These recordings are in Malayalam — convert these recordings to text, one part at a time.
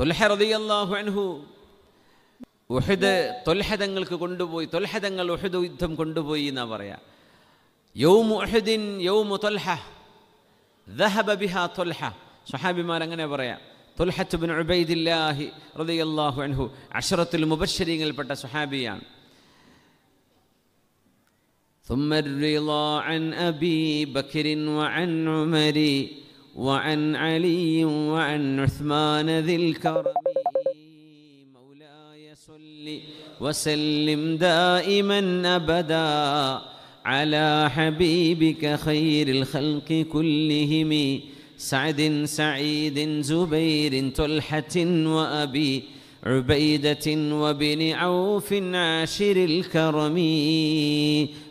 തൊൽഹറതിയല്ലാഹു അൻഹു ഉഹദ് തൊൽഹദങ്ങൾക്ക് കൊണ്ടുപോയി തൊൽഹദങ്ങൾ ഉഹദ് യുദ്ധം കൊണ്ടുപോയി എന്നാ പറയാ യൗമു ഉഹദിൻ യൗമു തൊൽഹ ദഹബ ബിഹ തൊൽഹ സഹാബിമാർ അങ്ങനെ പറയാം തൊൽഹത്തുബിൻ ഉബൈദില്ലാഹി റതിയല്ലാഹു അൻഹു അഷറത്തുൽ മുബശ്ശരീങ്ങളിൽപ്പെട്ട സുഹാബിയാണ് ثم الرضا عن أبي بكر وعن عمر وعن علي وعن عثمان ذي الكرم مولاي صل وسلم دائما أبدا على حبيبك خير الخلق كلهم سعد سعيد زبير طلحة وأبي عبيدة وبن عوف عاشر الكرم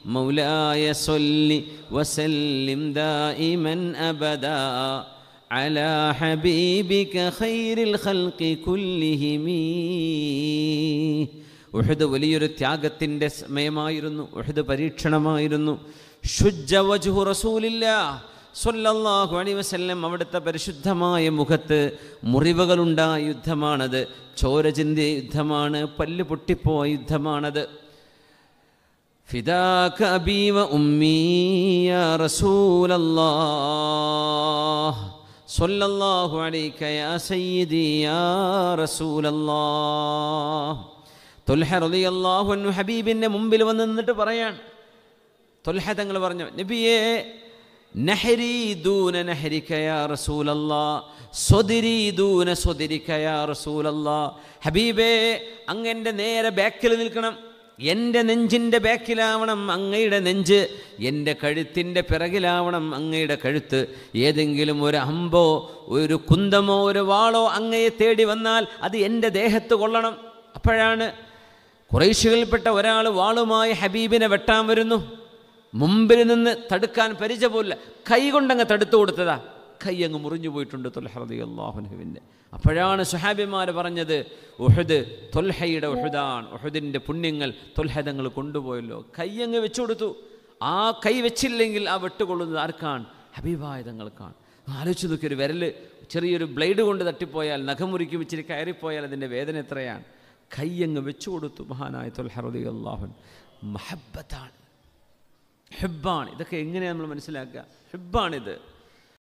مولاي صل وسلم دائما أبدا على حبيبك خير الخلق كلهم ഉഹദ് വലിയൊരു ത്യാഗത്തിൻ്റെ സമയമായിരുന്നു ഉഹദ് പരീക്ഷണമായിരുന്നു ശുജ്ജ വജുഹു റസൂലില്ല സൊല്ലാഹു അണിവസല്ലം അവിടുത്തെ പരിശുദ്ധമായ മുഖത്ത് മുറിവുകളുണ്ടായ യുദ്ധമാണത് ചോരചിന്തിയ യുദ്ധമാണ് പല്ല് പൊട്ടിപ്പോയ യുദ്ധമാണത് ഫിദാക അബീവ ഉമ്മീയ റസൂലല്ലാ സൊല്ലാഹു യാ സയ്യിദി യാ റളിയല്ലാഹു അൻഹു ഹബീബിൻ്റെ മുമ്പിൽ വന്ന് നിന്നിട്ട് പറയാണ് തൊൽഹ തങ്ങൾ പറഞ്ഞു നബിയേ ദൂന ഹബീബേ അങ്ങൻ്റെ നേരെ ബാക്കിൽ നിൽക്കണം എൻ്റെ നെഞ്ചിൻ്റെ ബാക്കിലാവണം അങ്ങയുടെ നെഞ്ച് എൻ്റെ കഴുത്തിൻ്റെ പിറകിലാവണം അങ്ങയുടെ കഴുത്ത് ഏതെങ്കിലും ഒരു അമ്പോ ഒരു കുന്തമോ ഒരു വാളോ അങ്ങയെ തേടി വന്നാൽ അത് എൻ്റെ ദേഹത്ത് കൊള്ളണം അപ്പോഴാണ് കുറേശുകളിൽപ്പെട്ട ഒരാൾ വാളുമായി ഹബീബിനെ വെട്ടാൻ വരുന്നു മുമ്പിൽ നിന്ന് തടുക്കാൻ പോലെ കൈ കൊണ്ടങ്ങ് തടുത്തു കൊടുത്തതാ കൈ അങ്ങ് മുറിഞ്ഞു പോയിട്ടുണ്ട് തൊൽഹറതി അള്ളാഹുനുവിൻ്റെ അപ്പോഴാണ് സുഹാബിമാർ പറഞ്ഞത് ഒഹദ് തൊൽഹയുടെ ഒഹദാണ് ഒഹദിൻ്റെ പുണ്യങ്ങൾ തൊൽഹദങ്ങൾ കൊണ്ടുപോയല്ലോ കൈ അങ്ങ് വെച്ചു കൊടുത്തു ആ കൈ വെച്ചില്ലെങ്കിൽ ആ വെട്ടുകൊള്ളുന്നത് ആർക്കാണ് ഹബീബായുധങ്ങൾക്കാണ് ആലോചിച്ച് നോക്കി ഒരു വിരൽ ചെറിയൊരു ബ്ലേഡ് കൊണ്ട് തട്ടിപ്പോയാൽ നഖമുറിക്കും ഇച്ചിരി കയറിപ്പോയാൽ അതിൻ്റെ വേദന എത്രയാണ് കൈ അങ്ങ് വെച്ചു കൊടുത്തു മഹാനായ തൊൽഹറതി അള്ളാഹുൻ മഹബത്താണ് ഹിബാണ് ഇതൊക്കെ എങ്ങനെയാണ് നമ്മൾ മനസ്സിലാക്കുക ഹിബാണിത്